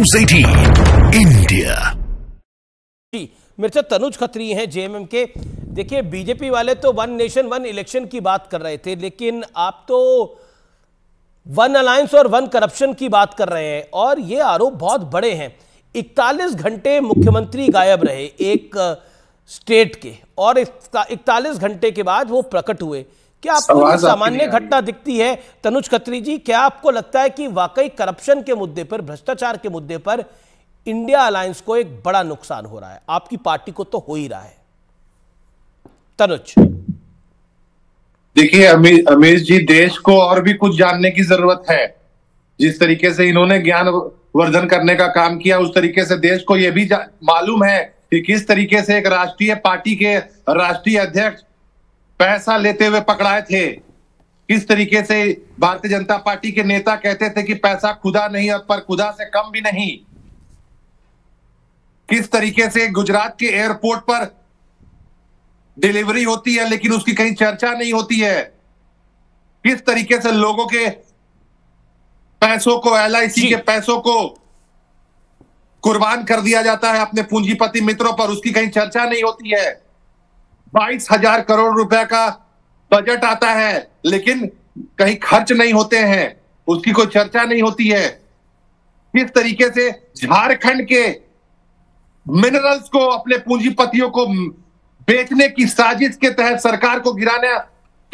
News 18 India मिर्चा तनुज खत्री हैं JMM के देखिए बीजेपी वाले तो वन नेशन वन इलेक्शन की बात कर रहे थे लेकिन आप तो वन अलायंस और वन करप्शन की बात कर रहे हैं और ये आरोप बहुत बड़े हैं 41 घंटे मुख्यमंत्री गायब रहे एक स्टेट के और इकतालीस घंटे के बाद वो प्रकट हुए क्या आपको सामान्य घटना दिखती है तनुज खत्री जी क्या आपको लगता है कि वाकई करप्शन के मुद्दे पर भ्रष्टाचार के मुद्दे पर इंडिया अलायंस को एक बड़ा नुकसान हो रहा है आपकी पार्टी को तो हो ही रहा है तनुज देखिए अमेश अमीश जी देश को और भी कुछ जानने की जरूरत है जिस तरीके से इन्होंने ज्ञान वर्धन करने का काम किया उस तरीके से देश को यह भी मालूम है कि किस तरीके से एक राष्ट्रीय पार्टी के राष्ट्रीय अध्यक्ष पैसा लेते हुए पकड़ाए थे किस तरीके से भारतीय जनता पार्टी के नेता कहते थे कि पैसा खुदा नहीं और पर खुदा से कम भी नहीं किस तरीके से गुजरात के एयरपोर्ट पर डिलीवरी होती है लेकिन उसकी कहीं चर्चा नहीं होती है किस तरीके से लोगों के पैसों को एल के पैसों को कुर्बान कर दिया जाता है अपने पूंजीपति मित्रों पर उसकी कहीं चर्चा नहीं होती है बाईस हजार करोड़ रुपए का बजट आता है लेकिन कहीं खर्च नहीं होते हैं उसकी कोई चर्चा नहीं होती है किस तरीके से झारखंड के मिनरल्स को अपने पूंजीपतियों को बेचने की साजिश के तहत सरकार को गिराने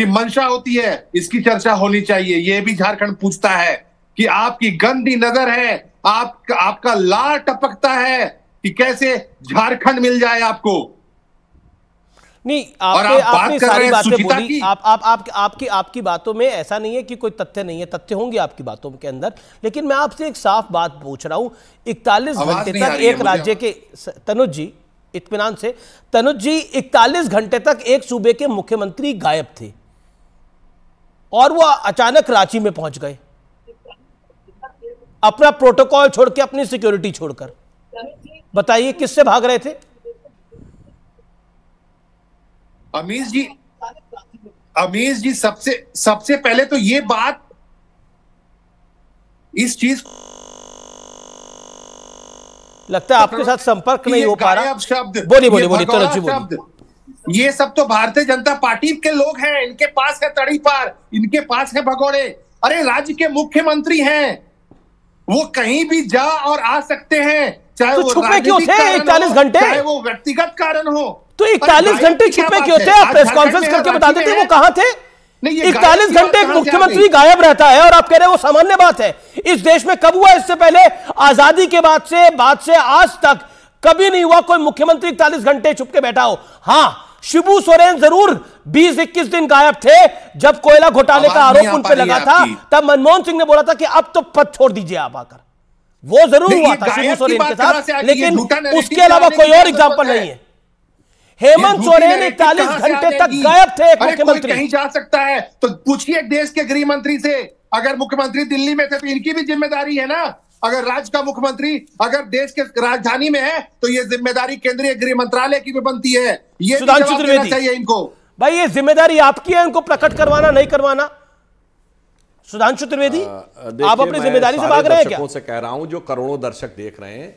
की मंशा होती है इसकी चर्चा होनी चाहिए यह भी झारखंड पूछता है कि आपकी गंदी नजर है आप, आपका ला टपकता है कि कैसे झारखंड मिल जाए आपको नहीं आपने आप आपने सारी बातें बोली आप आप आप आपकी आपकी बातों में ऐसा नहीं है कि कोई तथ्य नहीं है तथ्य होंगे आपकी बातों के अंदर लेकिन मैं आपसे एक साफ बात पूछ रहा हूं इकतालीस घंटे तक एक राज्य के तनुज जी इतमान से तनुज जी इकतालीस घंटे तक एक सूबे के मुख्यमंत्री गायब थे और वो अचानक रांची में पहुंच गए अपना प्रोटोकॉल छोड़ के अपनी सिक्योरिटी छोड़कर बताइए किससे भाग रहे थे अमीश जी अमीश जी सबसे सबसे पहले तो ये बात इस चीज लगता है आपके साथ संपर्क नहीं हो पा रहा शब्द बोली बोली बोली चलो जी बोली ये सब तो भारतीय जनता पार्टी के लोग हैं इनके पास है तड़ी पार इनके पास है भगोड़े अरे राज्य के मुख्यमंत्री हैं वो कहीं भी जा और आ सकते हैं चाहे तो छुपे क्यों थे इकतालीस घंटे वो व्यक्तिगत कारण हो तो इकतालीस घंटे छुपे क्यों थे आप प्रेस कॉन्फ्रेंस करके बता देते वो कहा थे इकतालीस घंटे एक मुख्यमंत्री गायब रहता है और आप कह रहे हो वो सामान्य बात है इस देश में कब हुआ इससे पहले आजादी के बाद से बाद से आज तक कभी नहीं हुआ कोई मुख्यमंत्री इकतालीस घंटे छुप के बैठा हो हाँ शिबू सोरेन जरूर 20-21 दिन गायब थे जब कोयला घोटाले का आरोप उन पर लगा था तब मनमोहन सिंह ने बोला था कि अब तो पद छोड़ दीजिए आप आकर वो जरूर हुआ था शिबू सोरेन के साथ लेकिन उसके अलावा कोई और एग्जाम्पल तो नहीं है हेमंत सोरेन इकतालीस घंटे तक गायब थे मुख्यमंत्री नहीं जा सकता है तो पूछिए देश के गृह मंत्री से अगर मुख्यमंत्री दिल्ली में थे तो इनकी भी जिम्मेदारी है ना अगर राज्य का मुख्यमंत्री अगर देश के राजधानी में है तो ये जिम्मेदारी केंद्रीय गृह मंत्रालय की भी बनती है ये चाहिए इनको भाई ये जिम्मेदारी आपकी है इनको प्रकट करवाना नहीं करवाना सुधांशु त्रिवेदी आप अपनी जिम्मेदारी से भाग रहे हैं क्या से कह रहा हूं जो करोड़ों दर्शक देख रहे हैं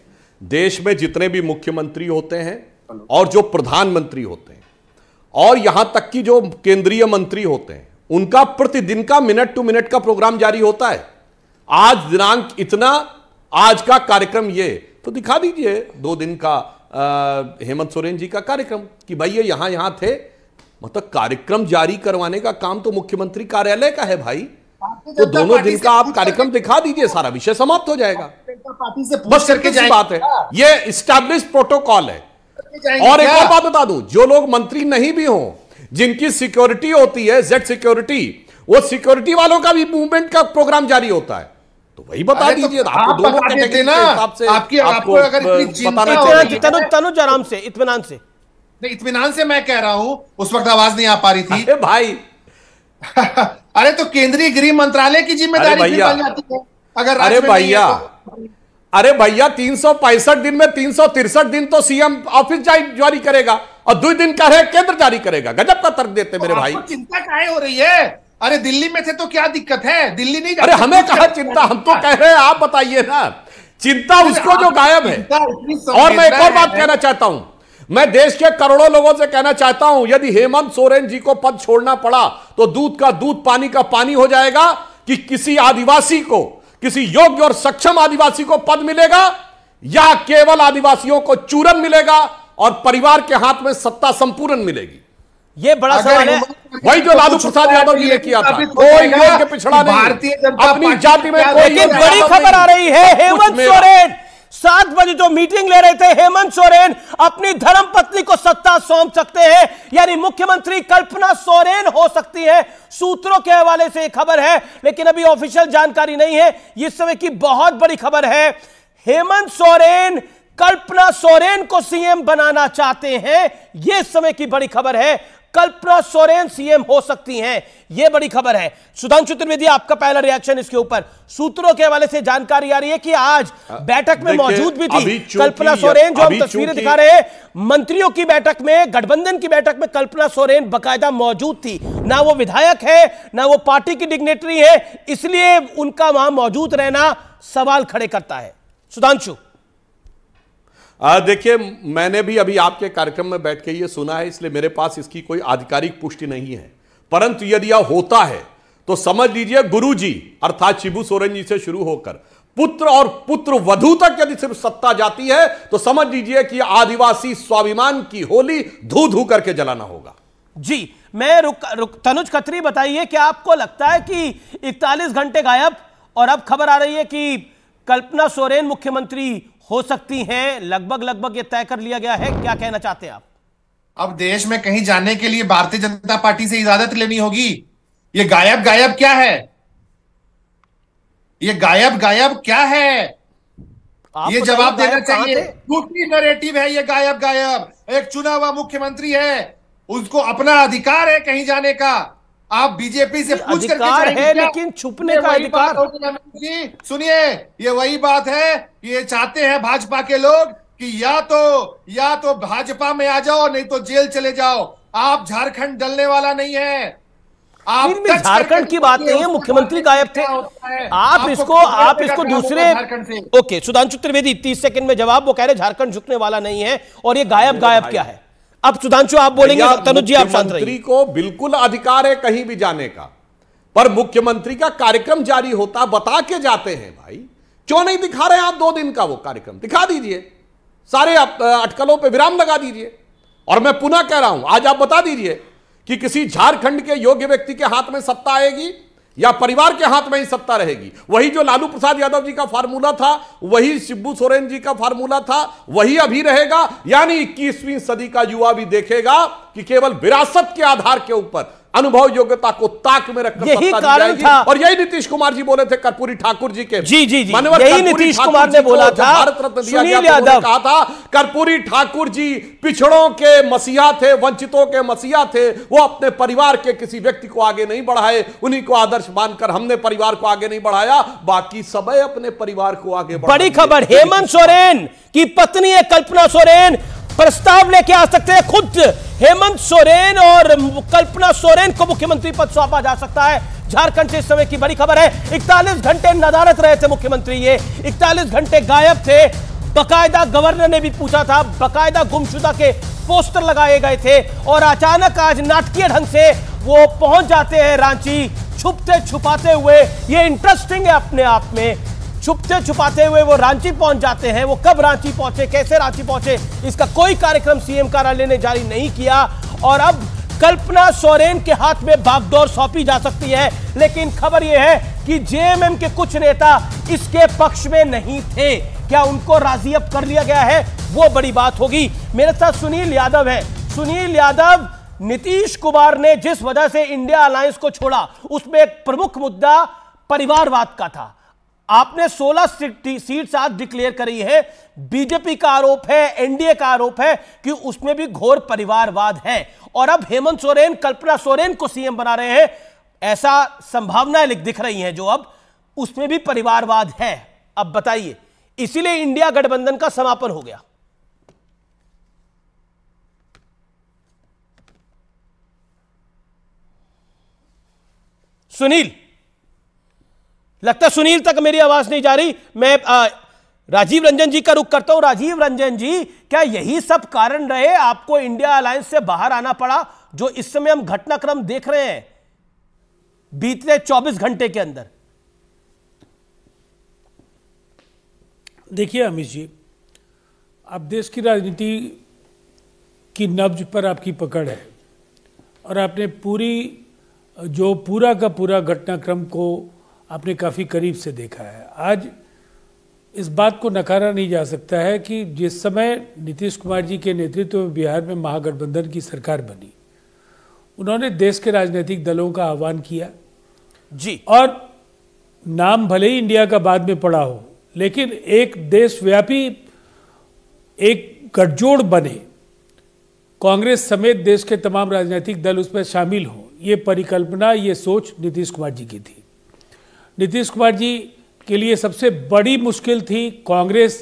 देश में जितने भी मुख्यमंत्री होते हैं और जो प्रधानमंत्री होते हैं और यहां तक कि जो केंद्रीय मंत्री होते हैं उनका प्रतिदिन का मिनट टू मिनट का प्रोग्राम जारी होता है आज दिनांक इतना आज का कार्यक्रम ये तो दिखा दीजिए दो दिन का आ, हेमंत सोरेन जी का कार्यक्रम कि भाई ये यहां यहां थे मतलब कार्यक्रम जारी करवाने का काम तो मुख्यमंत्री कार्यालय का है भाई तो दोनों दिन का आप कार्यक्रम दिखा दीजिए सारा विषय समाप्त हो जाएगा बस बात है ये स्टैब्लिश प्रोटोकॉल है और एक और बात बता दूं जो लोग मंत्री नहीं भी हों जिनकी सिक्योरिटी होती है जेड सिक्योरिटी वो सिक्योरिटी वालों का भी मूवमेंट का प्रोग्राम जारी होता है तो वही बता तो दीजिए तो आपको दोनों कैटेगरी के हिसाब से आपकी आपको अगर इतनी तनु आराम से इत्मीनान से नहीं इत्मीनान से मैं कह रहा हूं उस वक्त आवाज नहीं आ पा रही थी भाई अरे तो केंद्रीय गृह मंत्रालय की जिम्मेदारी जाती है अगर अरे भैया तो। अरे भैया तीन सौ पैंसठ दिन में तीन सौ तिरसठ दिन तो सीएम ऑफिस जारी करेगा और दो दिन का है केंद्र जारी करेगा गजब का तर्क देते मेरे तो भाई चिंता काहे हो रही है अरे दिल्ली में थे तो क्या दिक्कत है दिल्ली नहीं अरे हमें तो कहा चिंता हम तो कह रहे हैं आप बताइए ना चिंता उसको जो गायब है और मैं एक और बात कहना चाहता हूं मैं देश के करोड़ों लोगों से कहना चाहता हूं यदि हेमंत सोरेन जी को पद छोड़ना पड़ा तो दूध का दूध पानी का पानी हो जाएगा कि किसी आदिवासी को किसी योग्य और सक्षम आदिवासी को पद मिलेगा या केवल आदिवासियों को चूरन मिलेगा और परिवार के हाथ में सत्ता संपूर्ण मिलेगी ये बड़ा सवाल है वही जो लालू प्रसाद यादव जी ने किया था कोई योग्य पिछड़ा नहीं भारतीय अपनी जाति में कोई बड़ी खबर आ रही है हेमंत सोरेन सात बजे जो मीटिंग ले रहे थे हेमंत सोरेन अपनी धर्म पत्नी को सत्ता सौंप सकते हैं यानी मुख्यमंत्री कल्पना सोरेन हो सकती है सूत्रों के हवाले से खबर है लेकिन अभी ऑफिशियल जानकारी नहीं है इस समय की बहुत बड़ी खबर है हेमंत सोरेन कल्पना सोरेन को सीएम बनाना चाहते हैं यह समय की बड़ी खबर है कल्पना सोरेन सीएम हो सकती हैं यह बड़ी खबर है सुधांशु त्रिवेदी आपका पहला रिएक्शन इसके ऊपर सूत्रों के हवाले से जानकारी आ रही है कि आज बैठक में मौजूद भी थी कल्पना सोरेन जो हम तस्वीरें दिखा रहे हैं मंत्रियों की बैठक में गठबंधन की बैठक में कल्पना सोरेन बकायदा मौजूद थी ना वो विधायक है ना वो पार्टी की डिग्नेटरी है इसलिए उनका वहां मौजूद रहना सवाल खड़े करता है सुधांशु देखिए मैंने भी अभी आपके कार्यक्रम में बैठ के ये सुना है इसलिए मेरे पास इसकी कोई आधिकारिक पुष्टि नहीं है परंतु यदि यह होता है तो समझ लीजिए गुरु जी अर्थात शिबू सोरेन जी से शुरू होकर पुत्र और पुत्र वधु तक यदि सिर्फ सत्ता जाती है तो समझ लीजिए कि आदिवासी स्वाभिमान की होली धू धू करके जलाना होगा जी मैं रुक, रुक तनुज खत्री बताइए क्या आपको लगता है कि इकतालीस घंटे गायब और अब खबर आ रही है कि कल्पना सोरेन मुख्यमंत्री हो सकती हैं लगभग लगभग ये तय कर लिया गया है क्या कहना चाहते हैं आप अब देश में कहीं जाने के लिए भारतीय जनता पार्टी से इजाजत लेनी होगी ये गायब गायब क्या है ये गायब गायब क्या है ये जवाब देना चाहिए झूठी नरेटिव है ये गायब गायब एक चुना हुआ मुख्यमंत्री है उसको अपना अधिकार है कहीं जाने का आप बीजेपी से पूछ कर है लेकिन छुपने का अधिकार सुनिए ये वही बात है कि ये चाहते हैं भाजपा के लोग कि या तो या तो भाजपा में आ जाओ नहीं तो जेल चले जाओ आप झारखंड डलने वाला नहीं है आप झारखंड की बात नहीं है मुख्यमंत्री गायब थे आप इसको आप इसको दूसरे ओके सुधांशु त्रिवेदी तीस सेकंड में जवाब वो कह रहे झारखंड झुकने वाला नहीं है और ये गायब गायब क्या है अब सुधांशु आप बोलेंगे तनुज जी आप शांत को बिल्कुल अधिकार है कहीं भी जाने का पर मुख्यमंत्री का कार्यक्रम जारी होता बता के जाते हैं भाई क्यों नहीं दिखा रहे आप दो दिन का वो कार्यक्रम दिखा दीजिए सारे अटकलों पे विराम लगा दीजिए और मैं पुनः कह रहा हूं आज आप बता दीजिए कि किसी झारखंड के योग्य व्यक्ति के हाथ में सत्ता आएगी या परिवार के हाथ में ही सत्ता रहेगी वही जो लालू प्रसाद यादव जी का फार्मूला था वही शिब्बू सोरेन जी का फार्मूला था वही अभी रहेगा यानी इक्कीसवीं सदी का युवा भी देखेगा कि केवल विरासत के आधार के ऊपर अनुभव योग्यता को ताक में रखकर यही कारण था और यही नीतीश कुमार जी बोले थे कर्पूरी ठाकुर जी के जी जी जी यही नीतीश कुमार ने बोला था भारत रत्न सुनील तो यादव कहा था कर्पूरी ठाकुर जी पिछड़ों के मसीहा थे वंचितों के मसीहा थे वो अपने परिवार के किसी व्यक्ति को आगे नहीं बढ़ाए उन्हीं को आदर्श मानकर हमने परिवार को आगे नहीं बढ़ाया बाकी सब अपने परिवार को आगे बड़ी खबर हेमंत सोरेन की पत्नी है कल्पना सोरेन प्रस्ताव लेके आ सकते हैं खुद हेमंत सोरेन और कल्पना सोरेन को मुख्यमंत्री पद सौंपा जा सकता है झारखंड से इस समय की बड़ी खबर है इकतालीस घंटे नदारत रहे थे मुख्यमंत्री ये इकतालीस घंटे गायब थे बकायदा गवर्नर ने भी पूछा था बकायदा गुमशुदा के पोस्टर लगाए गए थे और अचानक आज नाटकीय ढंग से वो पहुंच जाते हैं रांची छुपते छुपाते हुए ये इंटरेस्टिंग है अपने आप में छुपते छुपाते हुए वो रांची पहुंच जाते हैं वो कब रांची पहुंचे कैसे रांची पहुंचे इसका कोई कार्यक्रम सीएम कार्यालय ने जारी नहीं किया और अब कल्पना सोरेन के हाथ में बागडोर सौंपी जा सकती है लेकिन खबर यह है कि जेएमएम के कुछ नेता इसके पक्ष में नहीं थे क्या उनको राजी अब कर लिया गया है वो बड़ी बात होगी मेरे साथ सुनील यादव है सुनील यादव नीतीश कुमार ने जिस वजह से इंडिया अलायंस को छोड़ा उसमें एक प्रमुख मुद्दा परिवारवाद का था आपने 16 सीट आज डिक्लेयर करी है बीजेपी का आरोप है एनडीए का आरोप है कि उसमें भी घोर परिवारवाद है और अब हेमंत सोरेन कल्पना सोरेन को सीएम बना रहे हैं ऐसा संभावनाएं दिख रही हैं जो अब उसमें भी परिवारवाद है अब बताइए इसीलिए इंडिया गठबंधन का समापन हो गया सुनील लगता सुनील तक मेरी आवाज नहीं जा रही मैं आ, राजीव रंजन जी का रुख करता हूं राजीव रंजन जी क्या यही सब कारण रहे आपको इंडिया अलायंस से बाहर आना पड़ा जो इस समय हम घटनाक्रम देख रहे हैं बीते 24 घंटे के अंदर देखिए अमित जी आप देश की राजनीति की नब्ज पर आपकी पकड़ है और आपने पूरी जो पूरा का पूरा घटनाक्रम को आपने काफ़ी करीब से देखा है आज इस बात को नकारा नहीं जा सकता है कि जिस समय नीतीश कुमार जी के नेतृत्व में बिहार में महागठबंधन की सरकार बनी उन्होंने देश के राजनीतिक दलों का आह्वान किया जी और नाम भले ही इंडिया का बाद में पड़ा हो लेकिन एक देशव्यापी एक गठजोड़ बने कांग्रेस समेत देश के तमाम राजनीतिक दल उसमें शामिल हों ये परिकल्पना ये सोच नीतीश कुमार जी की थी नीतीश कुमार जी के लिए सबसे बड़ी मुश्किल थी कांग्रेस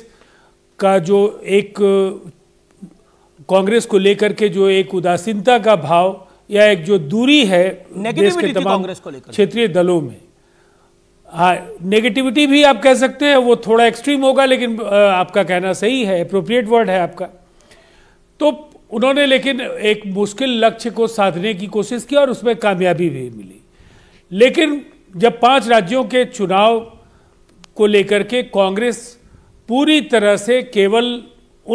का जो एक कांग्रेस को लेकर के जो एक उदासीनता का भाव या एक जो दूरी है देश के तमाम क्षेत्रीय दलों में हाँ नेगेटिविटी भी आप कह सकते हैं वो थोड़ा एक्सट्रीम होगा लेकिन आपका कहना सही है अप्रोप्रिएट वर्ड है आपका तो उन्होंने लेकिन एक मुश्किल लक्ष्य को साधने की कोशिश की और उसमें कामयाबी भी मिली लेकिन जब पांच राज्यों के चुनाव को लेकर के कांग्रेस पूरी तरह से केवल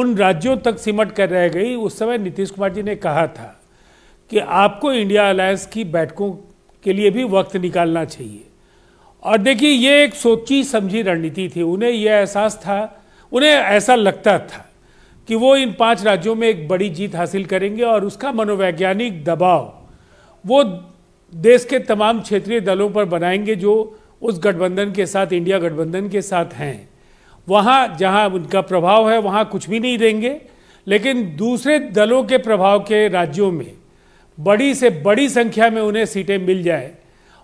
उन राज्यों तक सिमट कर रह गई उस समय नीतीश कुमार जी ने कहा था कि आपको इंडिया अलायंस की बैठकों के लिए भी वक्त निकालना चाहिए और देखिए ये एक सोची समझी रणनीति थी उन्हें यह एहसास था उन्हें ऐसा लगता था कि वो इन पांच राज्यों में एक बड़ी जीत हासिल करेंगे और उसका मनोवैज्ञानिक दबाव वो देश के तमाम क्षेत्रीय दलों पर बनाएंगे जो उस गठबंधन के साथ इंडिया गठबंधन के साथ हैं वहाँ जहाँ उनका प्रभाव है वहाँ कुछ भी नहीं देंगे लेकिन दूसरे दलों के प्रभाव के राज्यों में बड़ी से बड़ी संख्या में उन्हें सीटें मिल जाए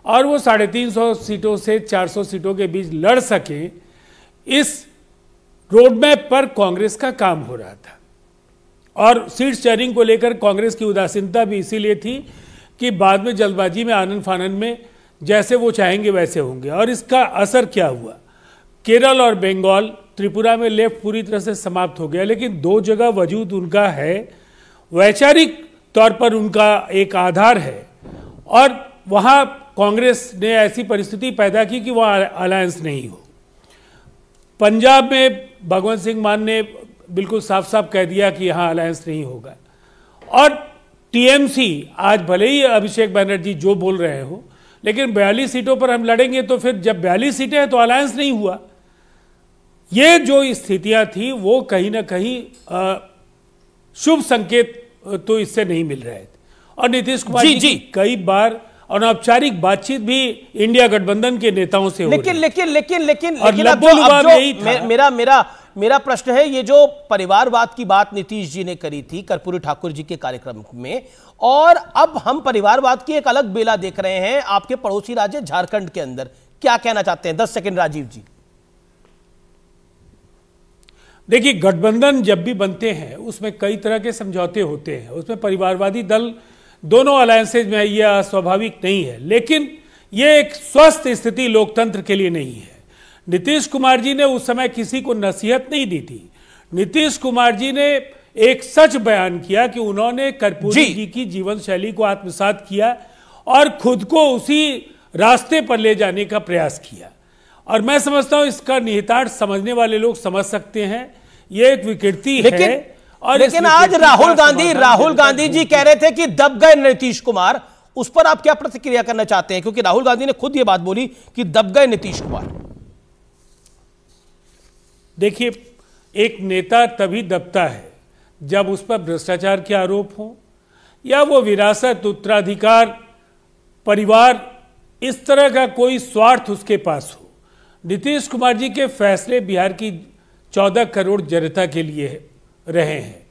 और वो साढ़े तीन सौ सीटों से चार सौ सीटों के बीच लड़ सकें इस रोडमैप पर कांग्रेस का काम हो रहा था और सीट शेयरिंग को लेकर कांग्रेस की उदासीनता भी इसीलिए थी कि बाद में जल्दबाजी में आनंद फानंद में जैसे वो चाहेंगे वैसे होंगे और इसका असर क्या हुआ केरल और बंगाल त्रिपुरा में लेफ्ट पूरी तरह से समाप्त हो गया लेकिन दो जगह वजूद उनका है वैचारिक तौर पर उनका एक आधार है और वहाँ कांग्रेस ने ऐसी परिस्थिति पैदा की कि वहाँ अलायंस नहीं हो पंजाब में भगवंत सिंह मान ने बिल्कुल साफ साफ कह दिया कि यहाँ अलायंस नहीं होगा और टीएमसी आज भले ही अभिषेक बैनर्जी जो बोल रहे हो लेकिन बयालीस सीटों पर हम लड़ेंगे तो फिर जब बयालीस सीटें हैं तो अलायंस नहीं हुआ ये जो स्थितियां थी वो कहीं ना कहीं शुभ संकेत तो इससे नहीं मिल रहे थे और नीतीश कुमार जी, जी कई बार अनौपचारिक बातचीत भी इंडिया गठबंधन के नेताओं से लेकिन लेकिन लेकिन लेकिन और लेकिन अब जो, अब जो, मे, मेरा मेरा मेरा प्रश्न है ये जो परिवारवाद की बात नीतीश जी ने करी थी कर्पूरी ठाकुर जी के कार्यक्रम में और अब हम परिवारवाद की एक अलग बेला देख रहे हैं आपके पड़ोसी राज्य झारखंड के अंदर क्या कहना चाहते हैं दस सेकेंड राजीव जी देखिए गठबंधन जब भी बनते हैं उसमें कई तरह के समझौते होते हैं उसमें परिवारवादी दल दोनों अलायंसेज में यह स्वाभाविक नहीं है लेकिन यह एक स्वस्थ स्थिति लोकतंत्र के लिए नहीं है नीतीश कुमार जी ने उस समय किसी को नसीहत नहीं दी थी नीतीश कुमार जी ने एक सच बयान किया कि उन्होंने कर्पूरी जी, जी की जीवन शैली को आत्मसात किया और खुद को उसी रास्ते पर ले जाने का प्रयास किया और मैं समझता हूं इसका निहितार्थ समझने वाले लोग समझ सकते हैं यह एक विकृति है और लेकिन आज राहुल गांधी राहुल गांधी जी कह रहे थे कि दब गए नीतीश कुमार उस पर आप क्या प्रतिक्रिया करना चाहते हैं क्योंकि राहुल गांधी ने खुद यह बात बोली कि दब गए नीतीश कुमार देखिए एक नेता तभी दबता है जब उस पर भ्रष्टाचार के आरोप हों या वो विरासत उत्तराधिकार परिवार इस तरह का कोई स्वार्थ उसके पास हो नीतीश कुमार जी के फैसले बिहार की चौदह करोड़ जनता के लिए रहे हैं